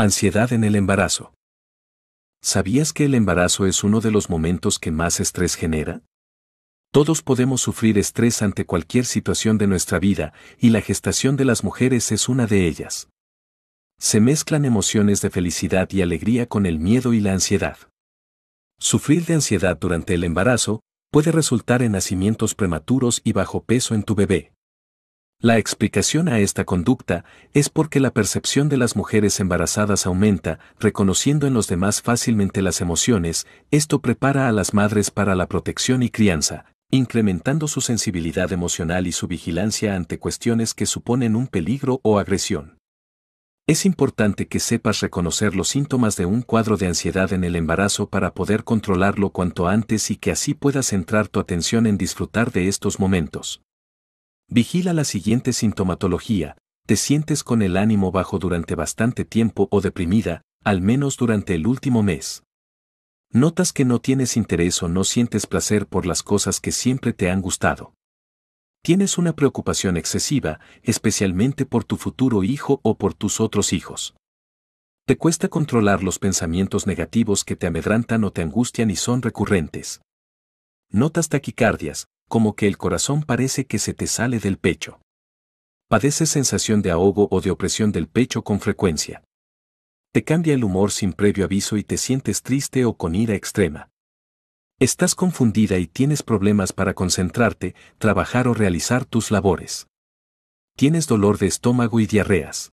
Ansiedad en el embarazo. ¿Sabías que el embarazo es uno de los momentos que más estrés genera? Todos podemos sufrir estrés ante cualquier situación de nuestra vida, y la gestación de las mujeres es una de ellas. Se mezclan emociones de felicidad y alegría con el miedo y la ansiedad. Sufrir de ansiedad durante el embarazo puede resultar en nacimientos prematuros y bajo peso en tu bebé. La explicación a esta conducta es porque la percepción de las mujeres embarazadas aumenta, reconociendo en los demás fácilmente las emociones, esto prepara a las madres para la protección y crianza, incrementando su sensibilidad emocional y su vigilancia ante cuestiones que suponen un peligro o agresión. Es importante que sepas reconocer los síntomas de un cuadro de ansiedad en el embarazo para poder controlarlo cuanto antes y que así puedas centrar tu atención en disfrutar de estos momentos. Vigila la siguiente sintomatología, te sientes con el ánimo bajo durante bastante tiempo o deprimida, al menos durante el último mes. Notas que no tienes interés o no sientes placer por las cosas que siempre te han gustado. Tienes una preocupación excesiva, especialmente por tu futuro hijo o por tus otros hijos. Te cuesta controlar los pensamientos negativos que te amedrantan o te angustian y son recurrentes. Notas taquicardias, como que el corazón parece que se te sale del pecho. Padeces sensación de ahogo o de opresión del pecho con frecuencia. Te cambia el humor sin previo aviso y te sientes triste o con ira extrema. Estás confundida y tienes problemas para concentrarte, trabajar o realizar tus labores. Tienes dolor de estómago y diarreas.